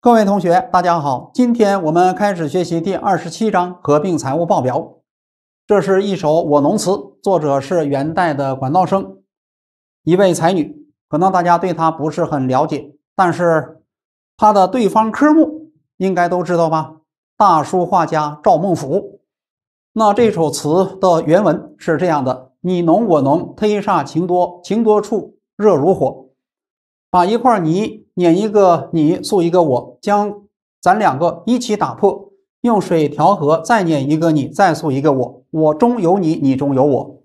各位同学，大家好！今天我们开始学习第二十七章合并财务报表。这是一首我侬词，作者是元代的管道升，一位才女。可能大家对她不是很了解，但是她的对方科目应该都知道吧？大书画家赵孟俯。那这首词的原文是这样的：“你侬我侬，忒煞情多，情多处热如火。”把一块泥碾一个你塑一个我，将咱两个一起打破，用水调和，再碾一个你再塑一个我，我中有你，你中有我，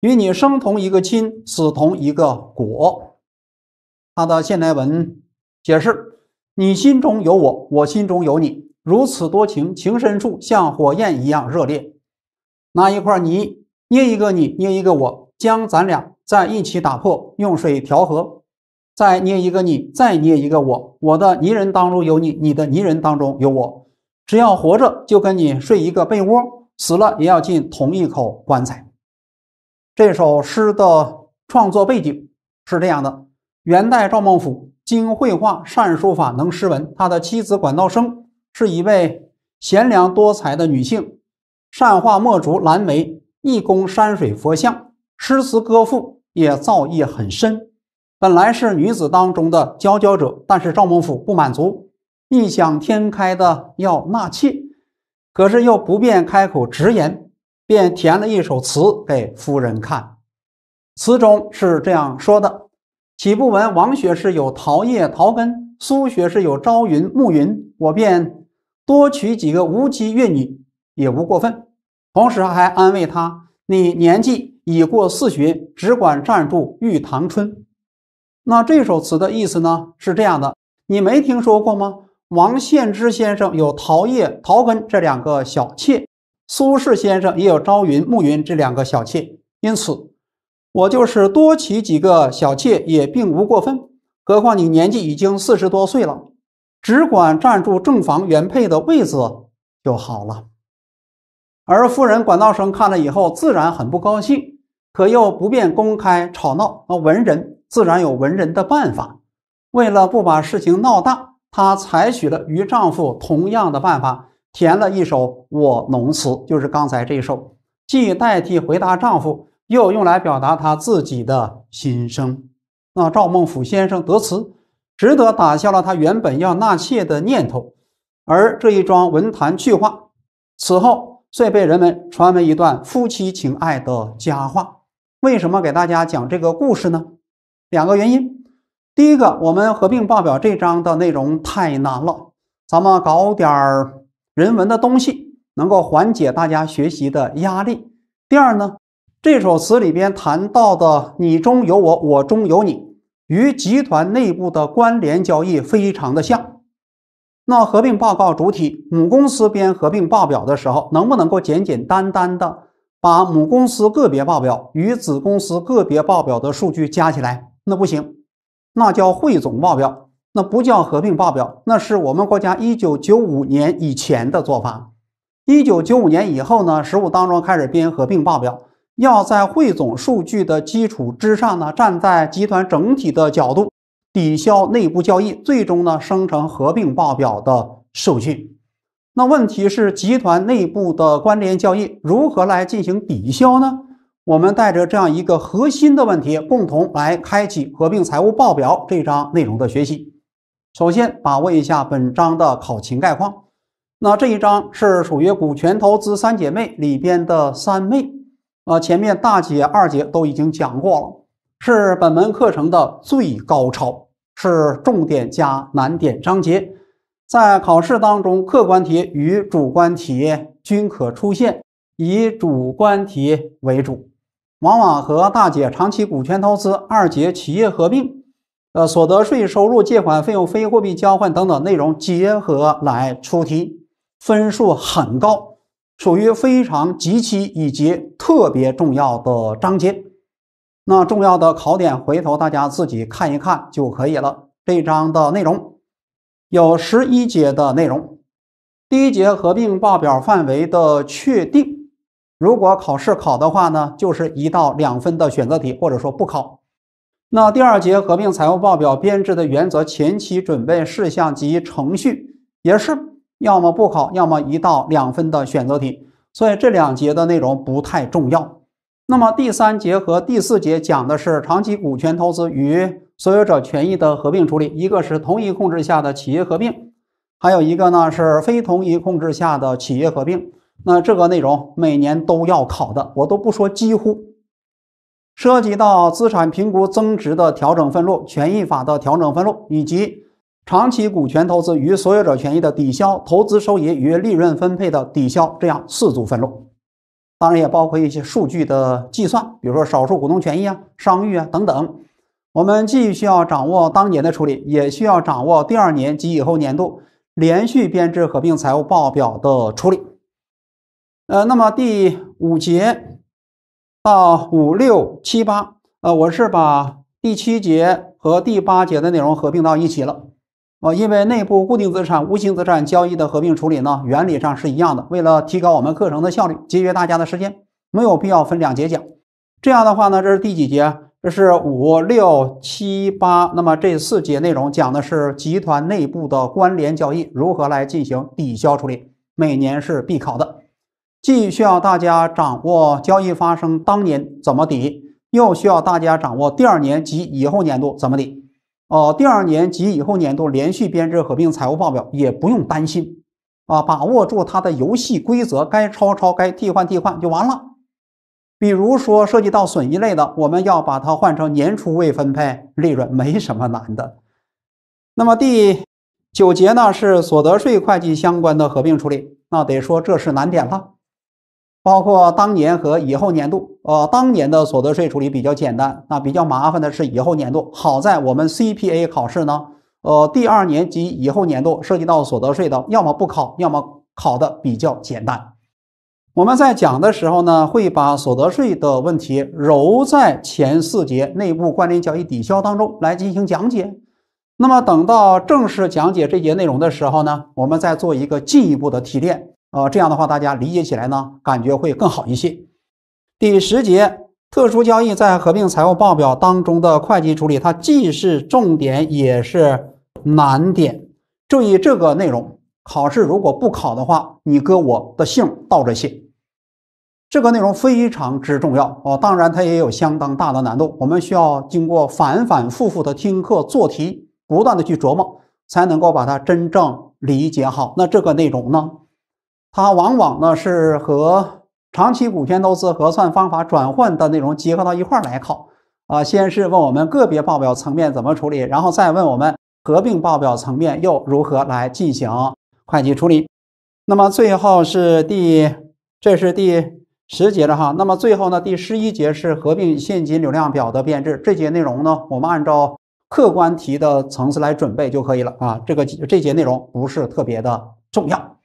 与你生同一个亲，死同一个果。他的现代文解释：你心中有我，我心中有你，如此多情，情深处像火焰一样热烈。拿一块泥捏一个你捏一个我，将咱俩在一起打破，用水调和。再捏一个你，再捏一个我。我的泥人当中有你，你的泥人当中有我。只要活着，就跟你睡一个被窝；死了，也要进同一口棺材。这首诗的创作背景是这样的：元代赵孟俯精绘画，善书法，能诗文。他的妻子管道升是一位贤良多才的女性，善画墨竹、蓝梅，亦工山水佛像，诗词歌赋也造诣很深。本来是女子当中的佼佼者，但是赵孟俯不满足，异想天开的要纳妾，可是又不便开口直言，便填了一首词给夫人看。词中是这样说的：“岂不闻王学士有桃叶桃根，苏学士有朝云暮云？我便多娶几个无妻月女，也不过分。”同时还安慰她：“你年纪已过四旬，只管站住玉堂春。”那这首词的意思呢是这样的，你没听说过吗？王献之先生有陶叶、陶根这两个小妾，苏轼先生也有朝云、暮云这两个小妾，因此我就是多娶几个小妾也并无过分，何况你年纪已经四十多岁了，只管站住正房原配的位子就好了。而夫人管道升看了以后，自然很不高兴，可又不便公开吵闹那文人。自然有文人的办法。为了不把事情闹大，她采取了与丈夫同样的办法，填了一首《我侬词》，就是刚才这一首，既代替回答丈夫，又用来表达她自己的心声。那赵孟俯先生得词，只得打消了他原本要纳妾的念头。而这一桩文坛趣话，此后遂被人们传为一段夫妻情爱的佳话。为什么给大家讲这个故事呢？两个原因，第一个，我们合并报表这章的内容太难了，咱们搞点儿人文的东西，能够缓解大家学习的压力。第二呢，这首词里边谈到的“你中有我，我中有你”，与集团内部的关联交易非常的像。那合并报告主体母公司编合并报表的时候，能不能够简简单单的把母公司个别报表与子公司个别报表的数据加起来？那不行，那叫汇总报表，那不叫合并报表，那是我们国家一九九五年以前的做法。一九九五年以后呢，实务当中开始编合并报表，要在汇总数据的基础之上呢，站在集团整体的角度，抵消内部交易，最终呢生成合并报表的数据。那问题是集团内部的关联交易如何来进行抵消呢？我们带着这样一个核心的问题，共同来开启合并财务报表这章内容的学习。首先，把握一下本章的考情概况。那这一章是属于股权投资三姐妹里边的三妹啊，前面大姐、二姐都已经讲过了，是本门课程的最高潮，是重点加难点章节。在考试当中，客观题与主观题均可出现，以主观题为主。往往和大姐长期股权投资、二姐企业合并、呃所得税收入、借款费用、非货币交换等等内容结合来出题，分数很高，属于非常极其以及特别重要的章节。那重要的考点，回头大家自己看一看就可以了。这章的内容有十一节的内容，第一节合并报表范围的确定。如果考试考的话呢，就是一到两分的选择题，或者说不考。那第二节合并财务报表编制的原则、前期准备事项及程序也是要么不考，要么一到两分的选择题。所以这两节的内容不太重要。那么第三节和第四节讲的是长期股权投资与所有者权益的合并处理，一个是同一控制下的企业合并，还有一个呢是非同一控制下的企业合并。那这个内容每年都要考的，我都不说几乎涉及到资产评估增值的调整分录、权益法的调整分录，以及长期股权投资与所有者权益的抵消、投资收益与利润分配的抵消这样四组分录。当然也包括一些数据的计算，比如说少数股东权益啊、商誉啊等等。我们既需要掌握当年的处理，也需要掌握第二年及以后年度连续编制合并财务报表的处理。呃，那么第五节到五六七八，呃，我是把第七节和第八节的内容合并到一起了，啊，因为内部固定资产、无形资产交易的合并处理呢，原理上是一样的。为了提高我们课程的效率，节约大家的时间，没有必要分两节讲。这样的话呢，这是第几节？这是五六七八。那么这四节内容讲的是集团内部的关联交易如何来进行抵消处理，每年是必考的。既需要大家掌握交易发生当年怎么抵，又需要大家掌握第二年及以后年度怎么抵。哦，第二年及以后年度连续编制合并财务报表也不用担心啊，把握住它的游戏规则，该抄抄该替换替换就完了。比如说涉及到损益类的，我们要把它换成年初未分配利润，没什么难的。那么第九节呢是所得税会计相关的合并处理，那得说这是难点了。包括当年和以后年度，呃，当年的所得税处理比较简单，那比较麻烦的是以后年度。好在我们 CPA 考试呢，呃，第二年及以后年度涉及到所得税的，要么不考，要么考的比较简单。我们在讲的时候呢，会把所得税的问题揉在前四节内部关联交易抵消当中来进行讲解。那么等到正式讲解这节内容的时候呢，我们再做一个进一步的提炼。啊，这样的话，大家理解起来呢，感觉会更好一些。第十节特殊交易在合并财务报表当中的会计处理，它既是重点，也是难点。注意这个内容，考试如果不考的话，你搁我的姓倒着写。这个内容非常之重要哦，当然它也有相当大的难度，我们需要经过反反复复的听课、做题，不断的去琢磨，才能够把它真正理解好。那这个内容呢？它往往呢是和长期股权投资核算方法转换的内容结合到一块儿来考啊。先是问我们个别报表层面怎么处理，然后再问我们合并报表层面又如何来进行会计处理。那么最后是第，这是第十节了哈。那么最后呢，第十一节是合并现金流量表的编制。这节内容呢，我们按照客观题的层次来准备就可以了啊。这个这节内容不是特别的重要。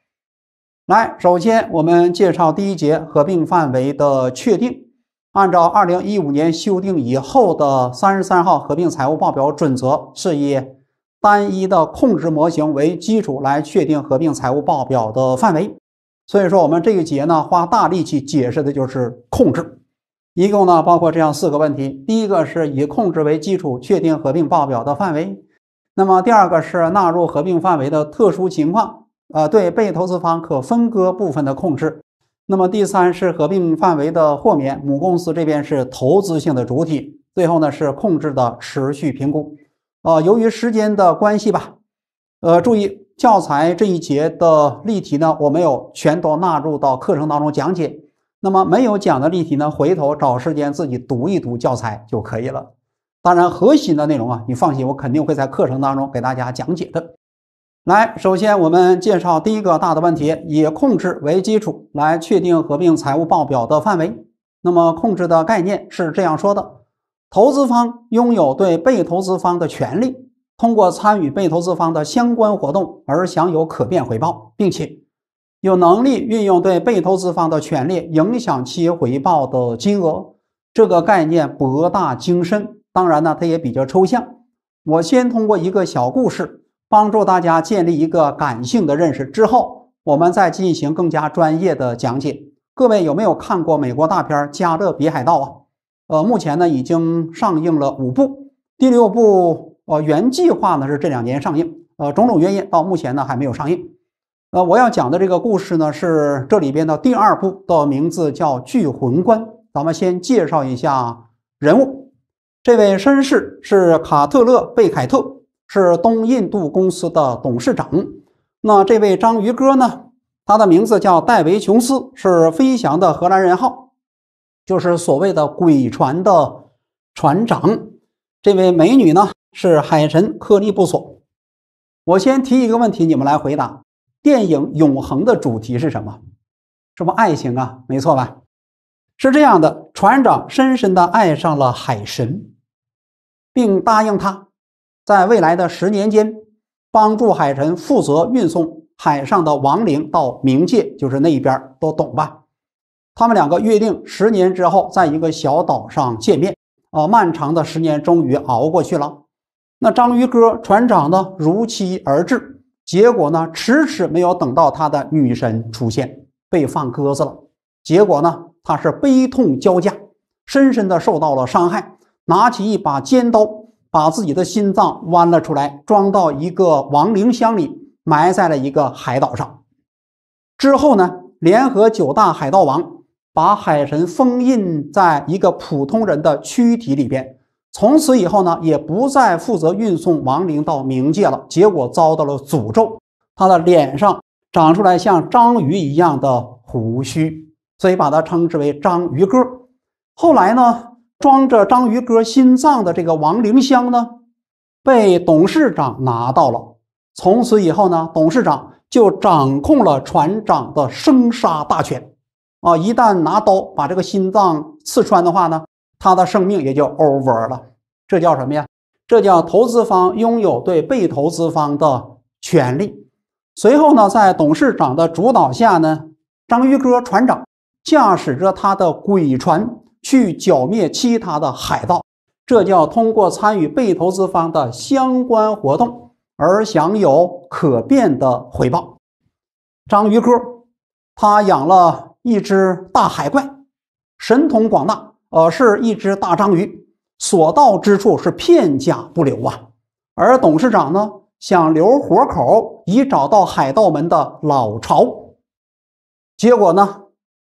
来，首先我们介绍第一节合并范围的确定。按照二零一五年修订以后的三十三号合并财务报表准则，是以单一的控制模型为基础来确定合并财务报表的范围。所以说，我们这一节呢，花大力气解释的就是控制。一共呢，包括这样四个问题：第一个是以控制为基础确定合并报表的范围；那么第二个是纳入合并范围的特殊情况。呃，对被投资方可分割部分的控制，那么第三是合并范围的豁免，母公司这边是投资性的主体。最后呢是控制的持续评估。啊，由于时间的关系吧，呃，注意教材这一节的例题呢，我没有全都纳入到课程当中讲解。那么没有讲的例题呢，回头找时间自己读一读教材就可以了。当然，核心的内容啊，你放心，我肯定会在课程当中给大家讲解的。来，首先我们介绍第一个大的问题，以控制为基础来确定合并财务报表的范围。那么，控制的概念是这样说的：投资方拥有对被投资方的权利，通过参与被投资方的相关活动而享有可变回报，并且有能力运用对被投资方的权利影响其回报的金额。这个概念博大精深，当然呢，它也比较抽象。我先通过一个小故事。帮助大家建立一个感性的认识之后，我们再进行更加专业的讲解。各位有没有看过美国大片《加勒比海盗》啊？呃，目前呢已经上映了五部，第六部呃原计划呢是这两年上映，呃，种种原因到目前呢还没有上映。呃，我要讲的这个故事呢是这里边的第二部，的名字叫《聚魂观》。咱们先介绍一下人物，这位绅士是卡特勒·贝凯特。是东印度公司的董事长。那这位章鱼哥呢？他的名字叫戴维·琼斯，是《飞翔的荷兰人》号，就是所谓的“鬼船”的船长。这位美女呢，是海神克利布索。我先提一个问题，你们来回答：电影《永恒》的主题是什么？是不爱情啊？没错吧？是这样的，船长深深的爱上了海神，并答应他。在未来的十年间，帮助海神负责运送海上的亡灵到冥界，就是那一边都懂吧？他们两个约定十年之后在一个小岛上见面。啊，漫长的十年终于熬过去了。那章鱼哥船长呢，如期而至，结果呢，迟迟没有等到他的女神出现，被放鸽子了。结果呢，他是悲痛交加，深深的受到了伤害，拿起一把尖刀。把自己的心脏剜了出来，装到一个亡灵箱里，埋在了一个海岛上。之后呢，联合九大海盗王，把海神封印在一个普通人的躯体里边。从此以后呢，也不再负责运送亡灵到冥界了。结果遭到了诅咒，他的脸上长出来像章鱼一样的胡须，所以把他称之为章鱼哥。后来呢？装着章鱼哥心脏的这个亡灵箱呢，被董事长拿到了。从此以后呢，董事长就掌控了船长的生杀大权。啊，一旦拿刀把这个心脏刺穿的话呢，他的生命也就 over 了。这叫什么呀？这叫投资方拥有对被投资方的权利。随后呢，在董事长的主导下呢，章鱼哥船长驾驶着他的鬼船。去剿灭其他的海盗，这叫通过参与被投资方的相关活动而享有可变的回报。章鱼哥他养了一只大海怪，神通广大，呃，是一只大章鱼，所到之处是片甲不留啊。而董事长呢，想留活口以找到海盗们的老巢，结果呢，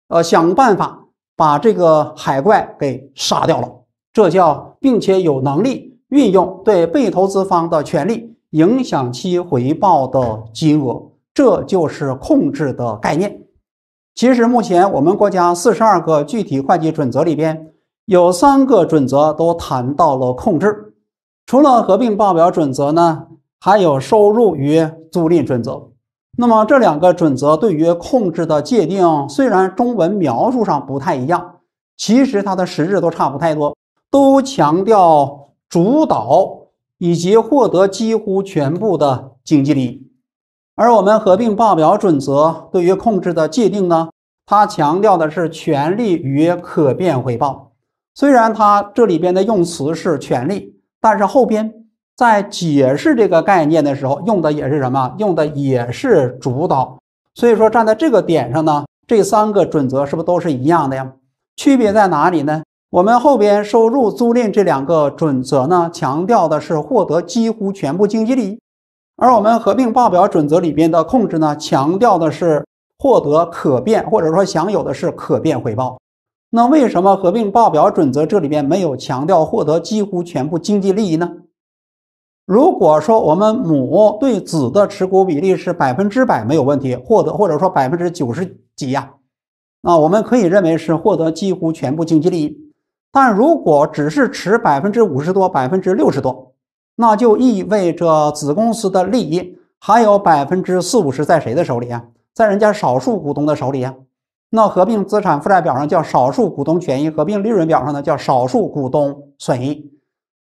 呃，想办法。把这个海怪给杀掉了，这叫并且有能力运用对被投资方的权利，影响其回报的金额，这就是控制的概念。其实，目前我们国家四十二个具体会计准则里边，有三个准则都谈到了控制，除了合并报表准则呢，还有收入与租赁准则。那么这两个准则对于控制的界定，虽然中文描述上不太一样，其实它的实质都差不太多，都强调主导以及获得几乎全部的经济利益。而我们合并报表准则对于控制的界定呢，它强调的是权利与可变回报。虽然它这里边的用词是权利，但是后边。在解释这个概念的时候，用的也是什么？用的也是主导。所以说，站在这个点上呢，这三个准则是不是都是一样的呀？区别在哪里呢？我们后边收入租赁这两个准则呢，强调的是获得几乎全部经济利益，而我们合并报表准则里边的控制呢，强调的是获得可变或者说享有的是可变回报。那为什么合并报表准则这里边没有强调获得几乎全部经济利益呢？如果说我们母对子的持股比例是百分之百没有问题，获得或者说百分之九十几呀，那我们可以认为是获得几乎全部经济利益。但如果只是持百分之五十多、百分之六十多，那就意味着子公司的利益还有百分之四五十在谁的手里啊？在人家少数股东的手里啊。那合并资产负债表上叫少数股东权益，合并利润表上呢叫少数股东损益。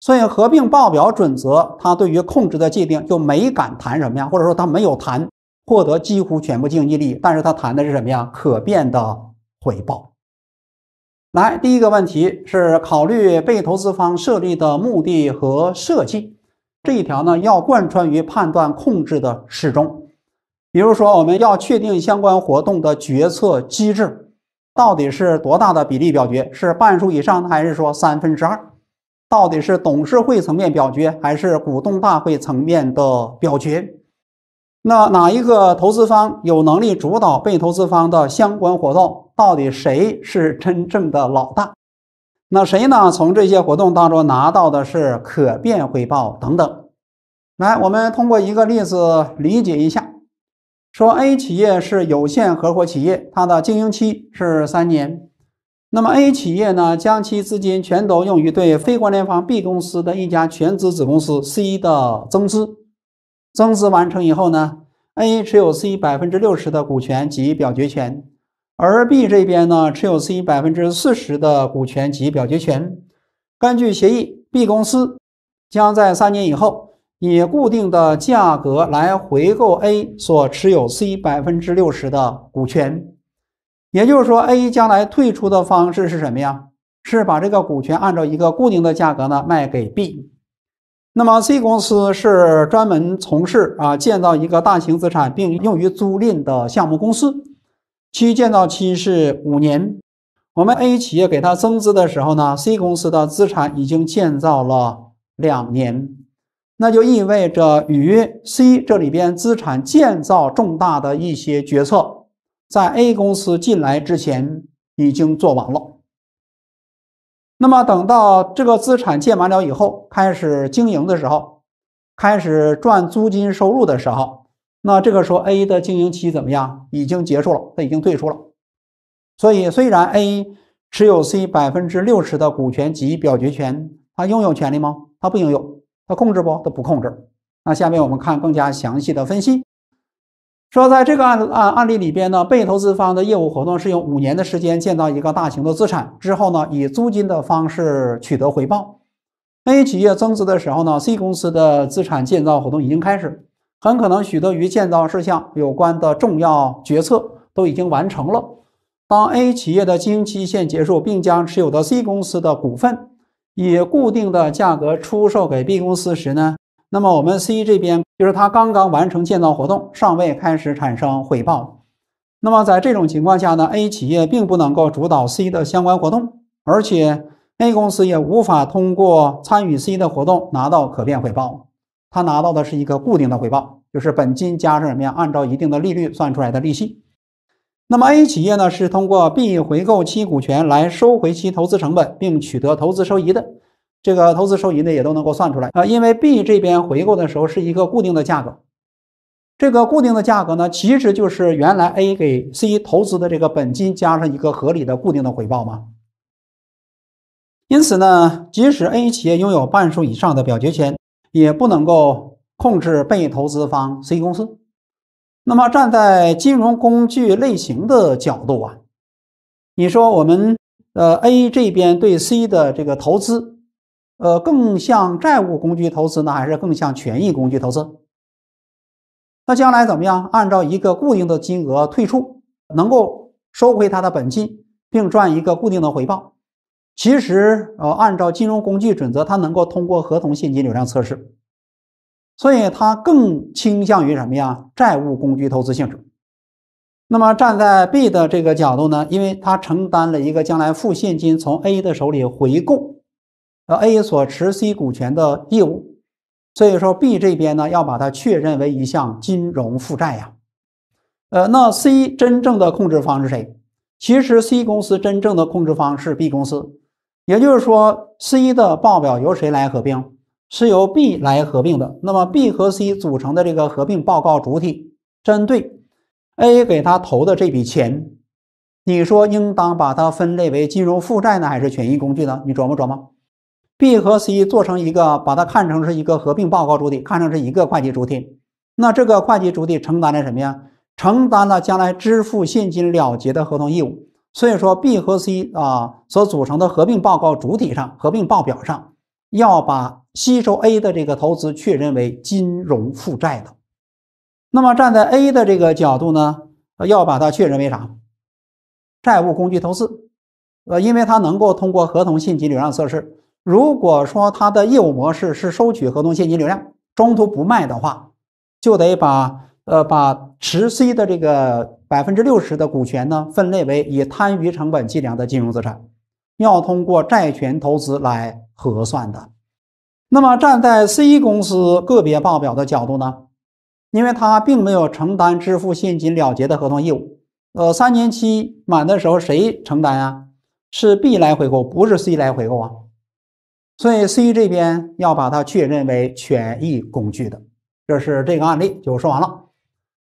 所以，合并报表准则它对于控制的界定就没敢谈什么呀，或者说它没有谈获得几乎全部经济利益，但是它谈的是什么呀？可变的回报。来，第一个问题是考虑被投资方设立的目的和设计这一条呢，要贯穿于判断控制的始终。比如说，我们要确定相关活动的决策机制到底是多大的比例表决，是半数以上，还是说三分之二？到底是董事会层面表决还是股东大会层面的表决？那哪一个投资方有能力主导被投资方的相关活动？到底谁是真正的老大？那谁呢？从这些活动当中拿到的是可变回报等等。来，我们通过一个例子理解一下：说 A 企业是有限合伙企业，它的经营期是三年。那么 A 企业呢，将其资金全都用于对非关联方 B 公司的一家全资子公司 C 的增资。增资完成以后呢，A 持有 C 百分之六十的股权及表决权，而 B 这边呢，持有 C 百分之四十的股权及表决权。根据协议，B 公司将在三年以后以固定的价格来回购 A 所持有 C 百分之六十的股权。也就是说，A 将来退出的方式是什么呀？是把这个股权按照一个固定的价格呢卖给 B。那么 C 公司是专门从事啊建造一个大型资产并用于租赁的项目公司，其建造期是五年。我们 A 企业给它增资的时候呢，C 公司的资产已经建造了两年，那就意味着与 C 这里边资产建造重大的一些决策。在 A 公司进来之前已经做完了。那么等到这个资产建完了以后，开始经营的时候，开始赚租金收入的时候，那这个时候 A 的经营期怎么样？已经结束了，它已经退出了。所以虽然 A 持有 C 百分之六十的股权及表决权，他拥有权利吗？他不拥有，他控制不他不控制。那下面我们看更加详细的分析。说，在这个案案案例里边呢，被投资方的业务活动是用五年的时间建造一个大型的资产，之后呢，以租金的方式取得回报。A 企业增值的时候呢，C 公司的资产建造活动已经开始，很可能许多与建造事项有关的重要决策都已经完成了。当 A 企业的经营期限结束，并将持有的 C 公司的股份以固定的价格出售给 B 公司时呢？那么我们 C 这边就是它刚刚完成建造活动，尚未开始产生回报。那么在这种情况下呢，A 企业并不能够主导 C 的相关活动，而且 A 公司也无法通过参与 C 的活动拿到可变回报，它拿到的是一个固定的回报，就是本金加上什么呀，按照一定的利率算出来的利息。那么 A 企业呢，是通过 B 回购其股权来收回其投资成本，并取得投资收益的。这个投资收益呢，也都能够算出来啊，因为 B 这边回购的时候是一个固定的价格，这个固定的价格呢，其实就是原来 A 给 C 投资的这个本金加上一个合理的固定的回报嘛。因此呢，即使 A 企业拥有半数以上的表决权，也不能够控制被投资方 C 公司。那么站在金融工具类型的角度啊，你说我们呃 A 这边对 C 的这个投资。呃，更像债务工具投资呢，还是更像权益工具投资？那将来怎么样？按照一个固定的金额退出，能够收回它的本金，并赚一个固定的回报。其实，呃，按照金融工具准则，它能够通过合同现金流量测试，所以它更倾向于什么呀？债务工具投资性质。那么站在 B 的这个角度呢，因为它承担了一个将来付现金从 A 的手里回购。呃，A 所持 C 股权的义务，所以说 B 这边呢要把它确认为一项金融负债呀。呃，那 C 真正的控制方是谁？其实 C 公司真正的控制方是 B 公司，也就是说 C 的报表由谁来合并？是由 B 来合并的。那么 B 和 C 组成的这个合并报告主体，针对 A 给他投的这笔钱，你说应当把它分类为金融负债呢，还是权益工具呢？你琢磨琢磨。B 和 C 做成一个，把它看成是一个合并报告主体，看成是一个会计主体。那这个会计主体承担了什么呀？承担了将来支付现金了结的合同义务。所以说，B 和 C 啊所组成的合并报告主体上，合并报表上要把吸收 A 的这个投资确认为金融负债的。那么站在 A 的这个角度呢，要把它确认为啥？债务工具投资，呃，因为它能够通过合同现金流量测试。如果说它的业务模式是收取合同现金流量，中途不卖的话，就得把呃把持 C 的这个百分之六十的股权呢，分类为以摊余成本计量的金融资产，要通过债权投资来核算的。那么站在 C 公司个别报表的角度呢，因为它并没有承担支付现金了结的合同义务，呃，三年期满的时候谁承担啊？是 B 来回购，不是 C 来回购啊？所以 C 这边要把它确认为权益工具的，这是这个案例就说完了。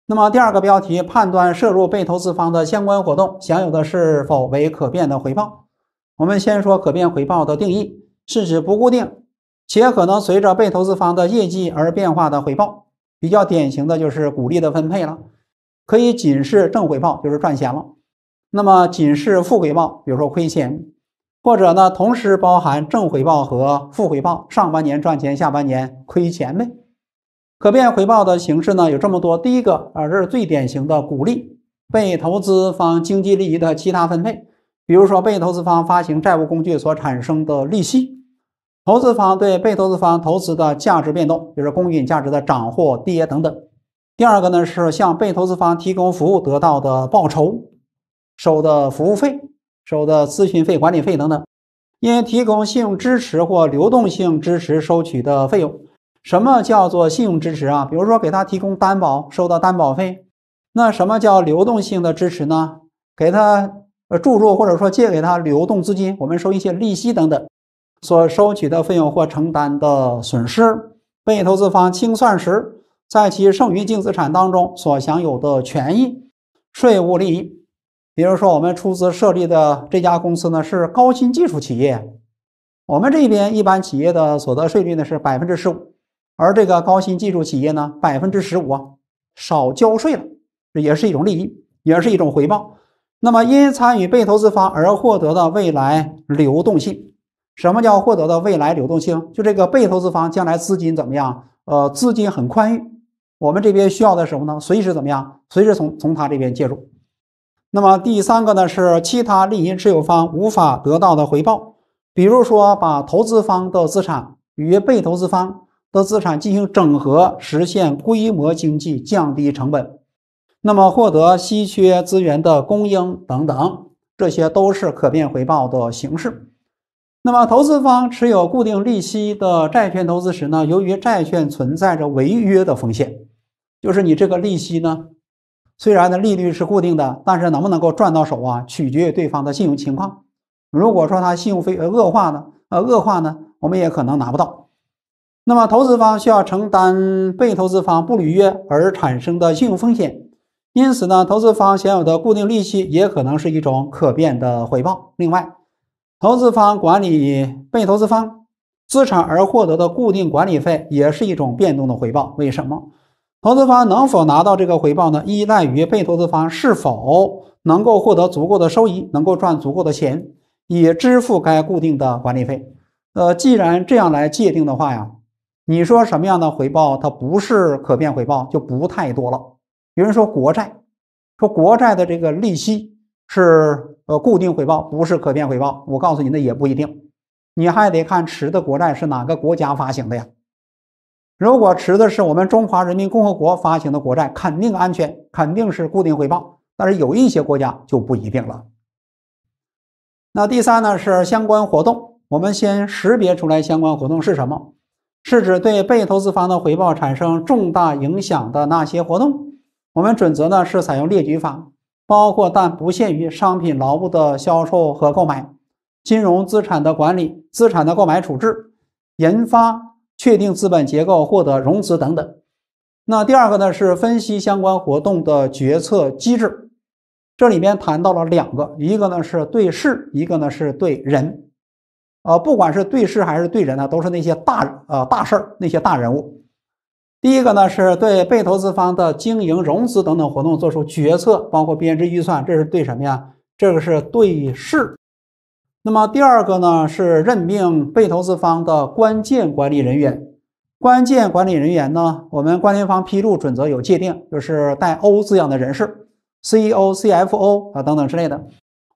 那么第二个标题，判断涉入被投资方的相关活动享有的是否为可变的回报。我们先说可变回报的定义，是指不固定且可能随着被投资方的业绩而变化的回报。比较典型的就是股利的分配了，可以仅是正回报，就是赚钱了；那么仅是负回报，比如说亏钱。或者呢，同时包含正回报和负回报，上半年赚钱，下半年亏钱呗。可变回报的形式呢，有这么多。第一个啊，这是最典型的鼓励，被投资方经济利益的其他分配，比如说被投资方发行债务工具所产生的利息，投资方对被投资方投资的价值变动，就是公允价值的涨或跌等等。第二个呢，是向被投资方提供服务得到的报酬，收的服务费。收的咨询费、管理费等等，因提供信用支持或流动性支持收取的费用。什么叫做信用支持啊？比如说给他提供担保，收到担保费。那什么叫流动性的支持呢？给他呃注入或者说借给他流动资金，我们收一些利息等等。所收取的费用或承担的损失，被投资方清算时，在其剩余净资产当中所享有的权益、税务利益。比如说，我们出资设立的这家公司呢是高新技术企业，我们这边一般企业的所得税率呢是百分之十五，而这个高新技术企业呢百分之十五啊少交税了，这也是一种利益，也是一种回报。那么因参与被投资方而获得的未来流动性，什么叫获得的未来流动性？就这个被投资方将来资金怎么样？呃，资金很宽裕，我们这边需要的时候呢，随时怎么样？随时从从他这边借入。那么第三个呢，是其他利益持有方无法得到的回报，比如说把投资方的资产与被投资方的资产进行整合，实现规模经济，降低成本，那么获得稀缺资源的供应等等，这些都是可变回报的形式。那么投资方持有固定利息的债券投资时呢，由于债券存在着违约的风险，就是你这个利息呢。虽然呢利率是固定的，但是能不能够赚到手啊，取决于对方的信用情况。如果说他信用非呃恶化呢，呃恶化呢，我们也可能拿不到。那么投资方需要承担被投资方不履约而产生的信用风险，因此呢，投资方享有的固定利息也可能是一种可变的回报。另外，投资方管理被投资方资产而获得的固定管理费也是一种变动的回报。为什么？投资方能否拿到这个回报呢？依赖于被投资方是否能够获得足够的收益，能够赚足够的钱，以支付该固定的管理费。呃，既然这样来界定的话呀，你说什么样的回报它不是可变回报就不太多了。有人说国债，说国债的这个利息是呃固定回报，不是可变回报。我告诉你，那也不一定，你还得看持的国债是哪个国家发行的呀。如果持的是我们中华人民共和国发行的国债，肯定安全，肯定是固定回报。但是有一些国家就不一定了。那第三呢是相关活动，我们先识别出来相关活动是什么，是指对被投资方的回报产生重大影响的那些活动。我们准则呢是采用列举法，包括但不限于商品、劳务的销售和购买、金融资产的管理、资产的购买、处置、研发。确定资本结构、获得融资等等。那第二个呢，是分析相关活动的决策机制。这里面谈到了两个，一个呢是对事，一个呢是对人。呃，不管是对事还是对人呢，都是那些大呃大事儿，那些大人物。第一个呢，是对被投资方的经营、融资等等活动做出决策，包括编制预算，这是对什么呀？这个是对事。那么第二个呢，是任命被投资方的关键管理人员。关键管理人员呢，我们关联方披露准则有界定，就是带 O 字样的人士，CEO、CFO 啊等等之类的，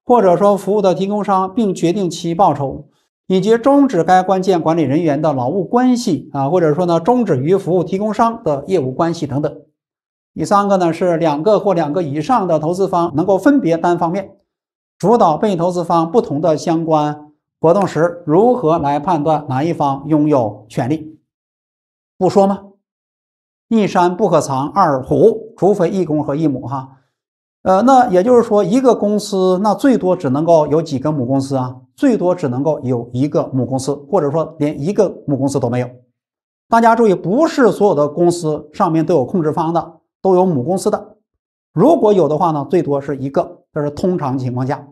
或者说服务的提供商，并决定其报酬，以及终止该关键管理人员的劳务关系啊，或者说呢终止与服务提供商的业务关系等等。第三个呢，是两个或两个以上的投资方能够分别单方面。主导被投资方不同的相关活动时，如何来判断哪一方拥有权利？不说吗？一山不可藏二虎，除非一公和一母哈。呃，那也就是说，一个公司那最多只能够有几个母公司啊？最多只能够有一个母公司，或者说连一个母公司都没有。大家注意，不是所有的公司上面都有控制方的，都有母公司的。如果有的话呢，最多是一个，这是通常情况下。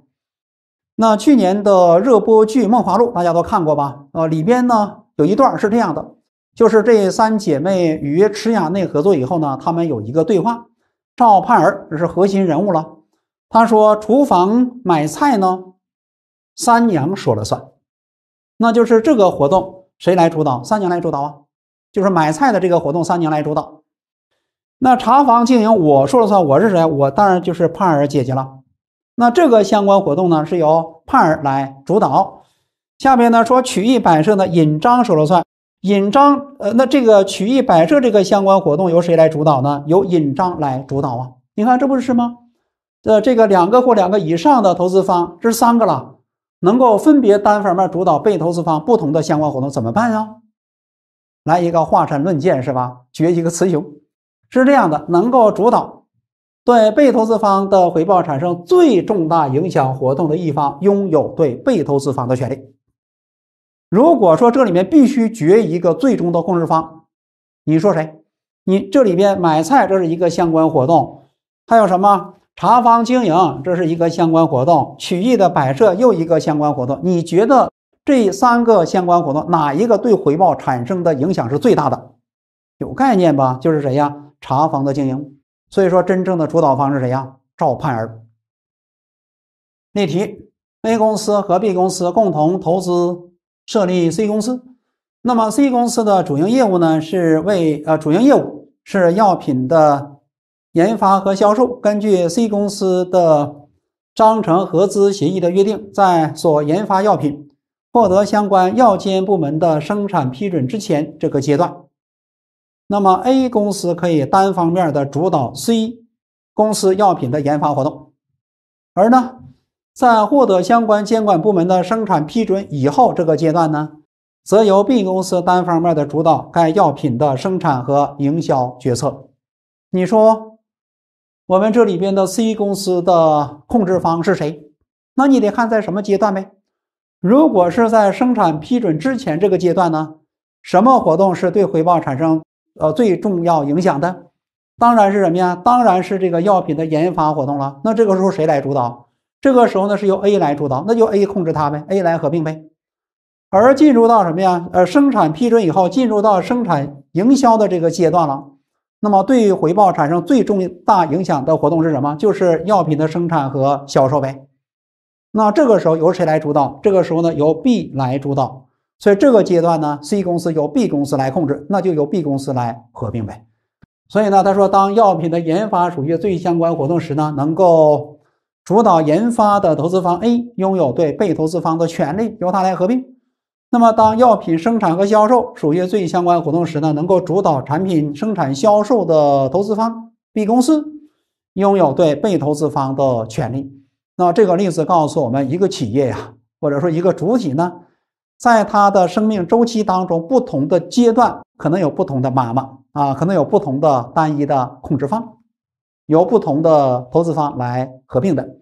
那去年的热播剧《梦华录》，大家都看过吧？呃，里边呢有一段是这样的，就是这三姐妹与池雅内合作以后呢，她们有一个对话。赵盼儿这是核心人物了，她说：“厨房买菜呢，三娘说了算。”那就是这个活动谁来主导？三娘来主导啊，就是买菜的这个活动，三娘来主导。那查房经营我说了算，我是谁？我当然就是盼儿姐姐了。那这个相关活动呢，是由盼儿来主导。下面呢说曲艺摆设呢，尹章说了算。尹章，呃，那这个曲艺摆设这个相关活动由谁来主导呢？由尹章来主导啊？你看这不是吗？呃，这个两个或两个以上的投资方，这是三个了，能够分别单方面主导被投资方不同的相关活动怎么办啊？来一个华山论剑是吧？决一个雌雄。是这样的，能够主导对被投资方的回报产生最重大影响活动的一方，拥有对被投资方的权利。如果说这里面必须决一个最终的控制方，你说谁？你这里边买菜这是一个相关活动，还有什么茶房经营这是一个相关活动，曲艺的摆设又一个相关活动。你觉得这三个相关活动哪一个对回报产生的影响是最大的？有概念吧？就是谁呀？茶房的经营，所以说真正的主导方是谁呀？赵盼儿。例题：A 公司和 B 公司共同投资设立 C 公司，那么 C 公司的主营业务呢？是为呃主营业务是药品的研发和销售。根据 C 公司的章程、合资协议的约定，在所研发药品获得相关药监部门的生产批准之前，这个阶段。那么 A 公司可以单方面的主导 C 公司药品的研发活动，而呢，在获得相关监管部门的生产批准以后，这个阶段呢，则由 B 公司单方面的主导该药品的生产和营销决策。你说，我们这里边的 C 公司的控制方是谁？那你得看在什么阶段呗。如果是在生产批准之前这个阶段呢，什么活动是对回报产生？呃，最重要影响的当然是什么呀？当然是这个药品的研发活动了。那这个时候谁来主导？这个时候呢是由 A 来主导，那就 A 控制它呗，A 来合并呗。而进入到什么呀？呃，生产批准以后，进入到生产营销的这个阶段了。那么对于回报产生最重大影响的活动是什么？就是药品的生产和销售呗。那这个时候由谁来主导？这个时候呢由 B 来主导。所以这个阶段呢，C 公司由 B 公司来控制，那就由 B 公司来合并呗。所以呢，他说，当药品的研发属于最相关活动时呢，能够主导研发的投资方 A 拥有对被投资方的权利，由他来合并。那么，当药品生产和销售属于最相关活动时呢，能够主导产品生产销售的投资方 B 公司拥有对被投资方的权利。那这个例子告诉我们，一个企业呀，或者说一个主体呢。在他的生命周期当中，不同的阶段可能有不同的妈妈啊，可能有不同的单一的控制方，由不同的投资方来合并的。